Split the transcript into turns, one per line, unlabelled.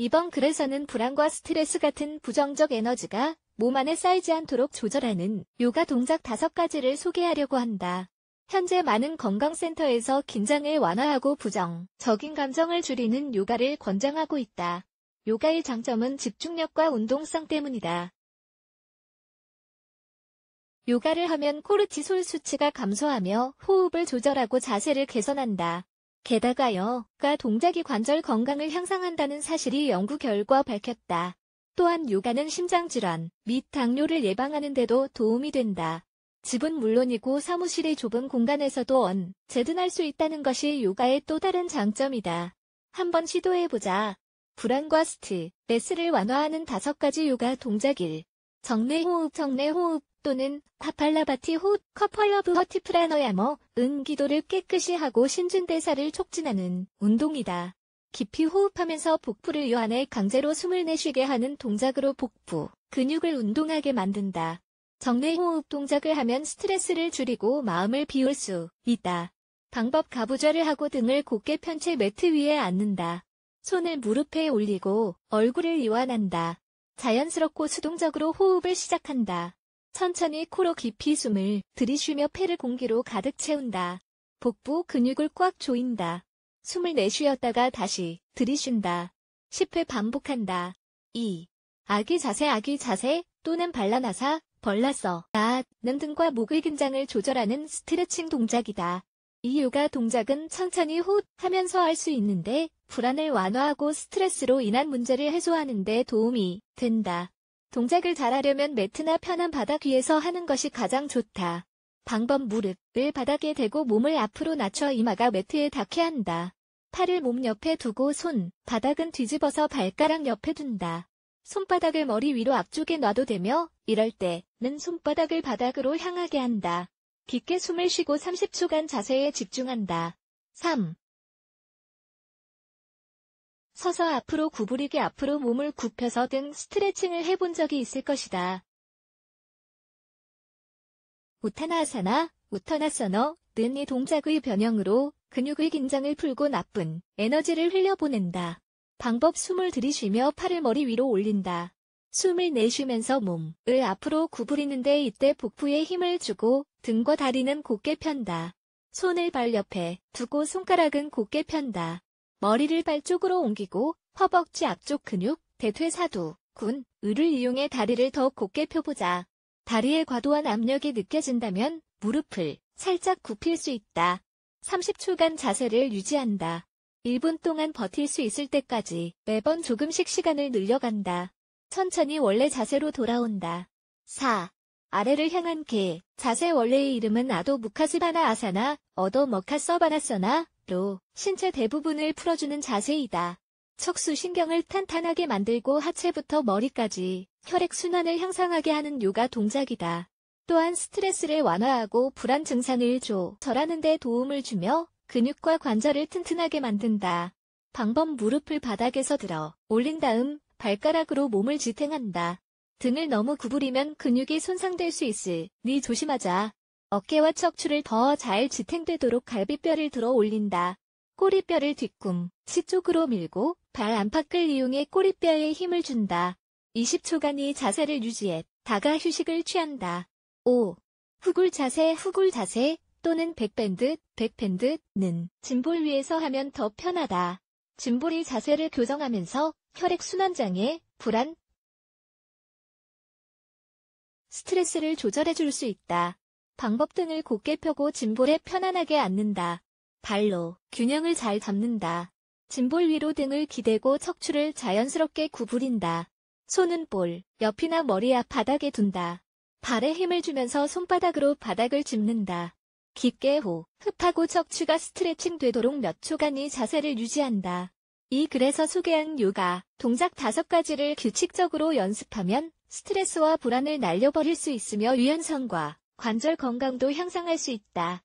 이번 글에서는 불안과 스트레스 같은 부정적 에너지가 몸 안에 쌓이지 않도록 조절하는 요가 동작 5가지를 소개하려고 한다. 현재 많은 건강센터에서 긴장을 완화하고 부정적인 감정을 줄이는 요가를 권장하고 있다. 요가의 장점은 집중력과 운동성 때문이다. 요가를 하면 코르티솔 수치가 감소하며 호흡을 조절하고 자세를 개선한다. 게다가요, 가 동작이 관절 건강을 향상한다는 사실이 연구 결과 밝혔다. 또한 요가는 심장질환 및 당뇨를 예방하는 데도 도움이 된다. 집은 물론이고 사무실의 좁은 공간에서도 언, 제든할 수 있다는 것이 요가의 또 다른 장점이다. 한번 시도해보자. 불안과 스트레스를 완화하는 다섯 가지 요가 동작 일 정내 호흡 정내 호흡 또는 파팔라바티 호 커펄러브 허티프라너야머 응기도를 깨끗이 하고 신진대사를 촉진하는 운동이다. 깊이 호흡하면서 복부를 요안에 강제로 숨을 내쉬게 하는 동작으로 복부 근육을 운동하게 만든다. 정뇌 호흡 동작을 하면 스트레스를 줄이고 마음을 비울 수 있다. 방법 가부좌를 하고 등을 곧게 편 채 매트 위에 앉는다. 손을 무릎에 올리고 얼굴을 요안한다. 자연스럽고 수동적으로 호흡을 시작한다. 천천히 코로 깊이 숨을 들이쉬며 폐를 공기로 가득 채운다. 복부 근육을 꽉 조인다. 숨을 내쉬었다가 다시 들이쉰다. 10회 반복한다. 2. 아기 자세 아기 자세 또는 발라나사 벌라서 나는 등과 목의 긴장을 조절하는 스트레칭 동작이다. 이 요가 동작은 천천히 호흡하면서 할 수 있는데 불안을 완화하고 스트레스로 인한 문제를 해소하는 데 도움이 된다. 동작을 잘하려면 매트나 편한 바닥 위에서 하는 것이 가장 좋다. 방법 무릎을 바닥에 대고 몸을 앞으로 낮춰 이마가 매트에 닿게 한다. 팔을 몸 옆에 두고 손, 바닥은 뒤집어서 발가락 옆에 둔다. 손바닥을 머리 위로 앞쪽에 놔도 되며 이럴 때는 손바닥을 바닥으로 향하게 한다. 깊게 숨을 쉬고 30초간 자세에 집중한다. 3. 서서 앞으로 구부리게 앞으로 몸을 굽혀서 등 스트레칭을 해본 적이 있을 것이다. 우타나아사나, 우타나서너 는 이 동작의 변형으로 근육의 긴장을 풀고 나쁜 에너지를 흘려보낸다. 방법 숨을 들이쉬며 팔을 머리 위로 올린다. 숨을 내쉬면서 몸을 앞으로 구부리는데 이때 복부에 힘을 주고 등과 다리는 곧게 편다. 손을 발 옆에 두고 손가락은 곧게 편다. 머리를 발 쪽으로 옮기고 허벅지 앞쪽 근육, 대퇴사두, 군, 을을 이용해 다리를 더욱 곧게 펴보자. 다리에 과도한 압력이 느껴진다면 무릎을 살짝 굽힐 수 있다. 30초간 자세를 유지한다. 1분 동안 버틸 수 있을 때까지 매번 조금씩 시간을 늘려간다. 천천히 원래 자세로 돌아온다. 4. 아래를 향한 개. 자세 원래의 이름은 아도 무카스바나 아사나, 어도 머카서바나서나, 로 신체 대부분을 풀어주는 자세이다. 척수 신경을 탄탄하게 만들고 하체부터 머리까지 혈액순환을 향상하게 하는 요가 동작이다. 또한 스트레스를 완화하고 불안 증상을 조절하는 데 도움을 주며 근육과 관절을 튼튼하게 만든다. 방법 무릎을 바닥에서 들어 올린 다음 발가락으로 몸을 지탱한다. 등을 너무 구부리면 근육이 손상될 수 있으니 조심하자. 어깨와 척추를 더 잘 지탱되도록 갈비뼈를 들어 올린다. 꼬리뼈를 뒤꿈치 쪽으로 밀고 발 안팎을 이용해 꼬리뼈에 힘을 준다. 20초간 이 자세를 유지해 다가 휴식을 취한다. 5. 후굴 자세 후굴 자세 또는 백밴드, 백밴드는 짐볼 위에서 하면 더 편하다. 짐볼이 자세를 교정하면서 혈액순환장애, 불안, 스트레스를 조절해 줄 수 있다. 방법 등을 곧게 펴고 짐볼에 편안하게 앉는다. 발로 균형을 잘 잡는다. 짐볼 위로 등을 기대고 척추를 자연스럽게 구부린다. 손은 볼, 옆이나 머리 앞 바닥에 둔다. 발에 힘을 주면서 손바닥으로 바닥을 짚는다. 깊게 호, 흡하고 척추가 스트레칭 되도록 몇 초간 이 자세를 유지한다. 이 글에서 소개한 요가, 동작 다섯 가지를 규칙적으로 연습하면 스트레스와 불안을 날려버릴 수 있으며 유연성과 관절 건강도 향상할 수 있다.